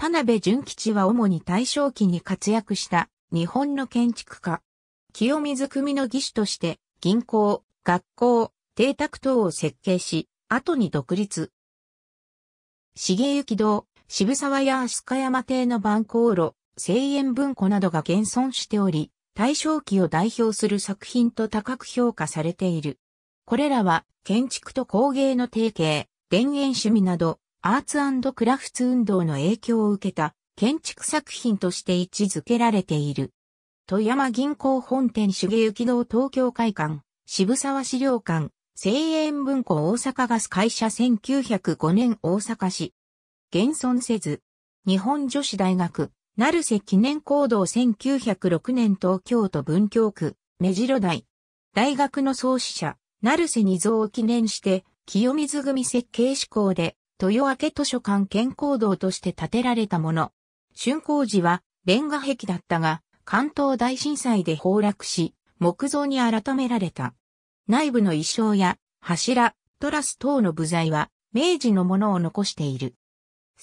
田辺純吉は主に大正期に活躍した日本の建築家。清水組の技師として銀行、学校、邸宅等を設計し、後に独立。重行堂、渋沢や飛鳥山邸の番号炉、西園文庫などが現存しており、大正期を代表する作品と高く評価されている。これらは建築と工芸の提携、田園趣味など、アーツクラフツ運動の影響を受けた建築作品として位置づけられている。富山銀行本店芸行堂東京会館、渋沢資料館、西園文庫大阪ガス会社1905年大阪市。現存せず。日本女子大学、成瀬記念行動1906年東京都文京区、目白台。大学の創始者、成瀬二蔵を記念して、清水組設計志向で、豊明図書館健康堂として建てられたもの。竣工時はレンガ壁だったが、関東大震災で崩落し、木造に改められた。内部の衣装や柱、トラス等の部材は明治のものを残している。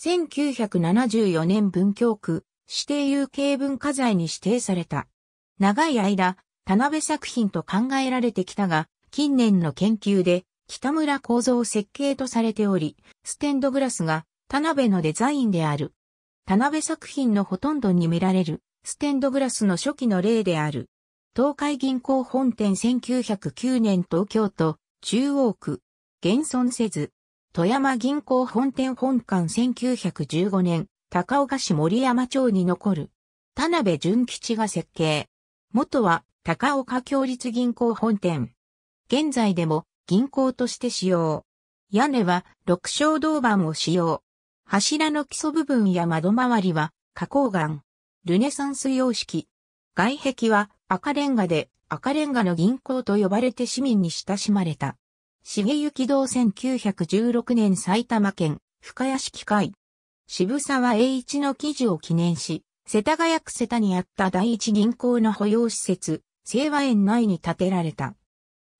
1974年文京区指定有形文化財に指定された。長い間、田辺作品と考えられてきたが、近年の研究で北村構造設計とされており、ステンドグラスが田辺のデザインである。田辺作品のほとんどに見られる、ステンドグラスの初期の例である。東海銀行本店1909年東京都中央区、現存せず。富山銀行本店本館1915年、高岡市森山町に残る。田辺純吉が設計。元は高岡協立銀行本店。現在でも銀行として使用。屋根は六小銅板を使用。柱の基礎部分や窓周りは花崗岩。ルネサンス様式。外壁は赤レンガで赤レンガの銀行と呼ばれて市民に親しまれた。重幸道1916年埼玉県深谷市機械。渋沢栄一の記事を記念し、世田谷区世田にあった第一銀行の保養施設、清和園内に建てられた。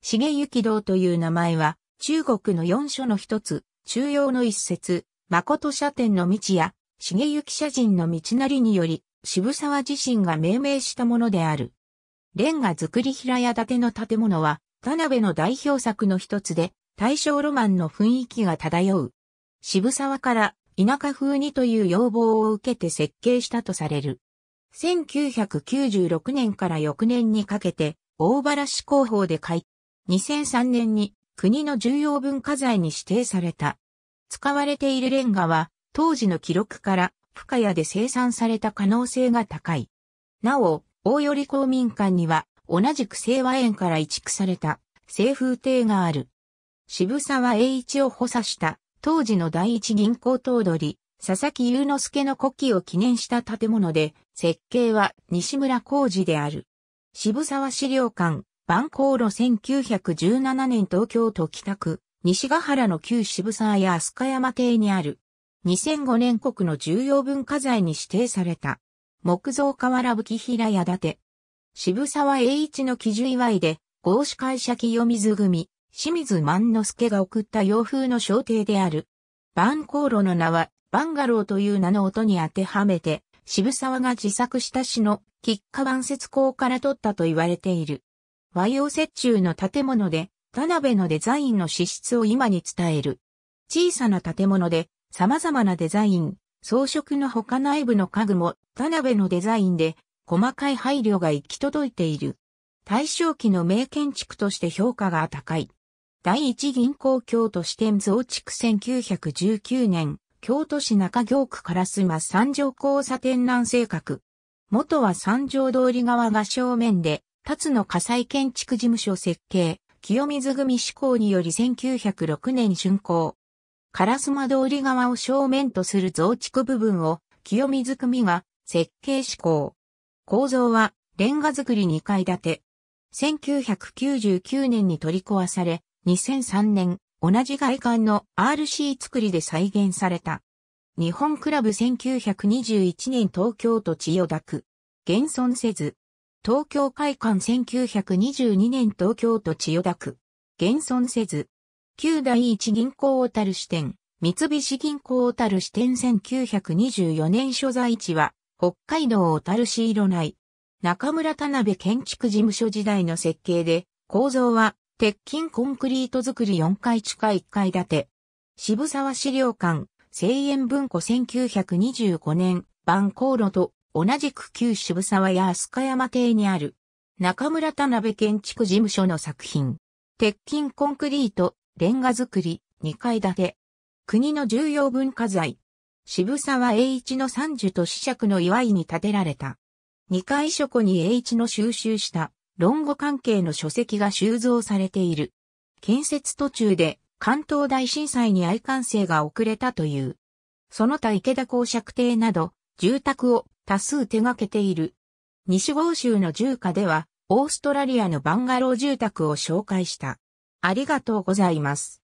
重幸堂という名前は、中国の四書の一つ、中央の一節、誠社天の道や、重幸社人の道なりにより、渋沢自身が命名したものである。レンガ造り平屋建ての建物は、田辺の代表作の一つで、大正ロマンの雰囲気が漂う。渋沢から田舎風にという要望を受けて設計したとされる。1996年から翌年にかけて、大原市広報で開2003年に国の重要文化財に指定された。使われているレンガは当時の記録から深谷で生産された可能性が高い。なお、大寄公民館には同じく清和園から移築された清風亭がある。渋沢栄一を補佐した当時の第一銀行頭取、佐々木雄之助の古希を記念した建物で、設計は西村浩二である。渋沢資料館、万光路1917年東京都北区、西ヶ原の旧渋沢や飛鳥山邸にある。2005年国の重要文化財に指定された。木造瓦吹平屋建て。渋沢栄一の基準祝いで、合資会社清水組、清水万之助が送った洋風の商邸である。万光路の名は、バンガローという名の音に当てはめて、渋沢が自作した詩の、吉化万節港から取ったと言われている。和洋折衷の建物で、田辺のデザインの資質を今に伝える。小さな建物で、様々なデザイン、装飾の他内部の家具も、田辺のデザインで、細かい配慮が行き届いている。大正期の名建築として評価が高い。第一銀行京都支店増築1919年、京都市中京区から住ま三条交差点南西角。元は三条通り側が正面で、辰野火災建築事務所設計、清水組志向により1906年竣工。烏マ通り側を正面とする増築部分を清水組が設計志向。構造はレンガ造り2階建て。1999年に取り壊され、2003年、同じ外観の RC 作りで再現された。日本クラブ1921年東京都千代田区。現存せず。東京会館1922年東京都千代田区。現存せず。旧第一銀行小樽支店、三菱銀行小樽支店1924年所在地は、北海道小樽市色内。中村田辺建築事務所時代の設計で、構造は、鉄筋コンクリート造り4階地下1階建て。渋沢資料館、西園文庫1925年、晩航炉と同じく旧渋沢や飛鳥山邸にある、中村田辺建築事務所の作品。鉄筋コンクリート、レンガ造り、2階建て。国の重要文化財。渋沢栄一の三樹と子爵の祝いに建てられた。二階書庫に栄一の収集した論語関係の書籍が収蔵されている。建設途中で関東大震災に愛官生が遅れたという。その他池田公爵邸など住宅を多数手掛けている。西郷州の住家では、オーストラリアのバンガロー住宅を紹介した。ありがとうございます。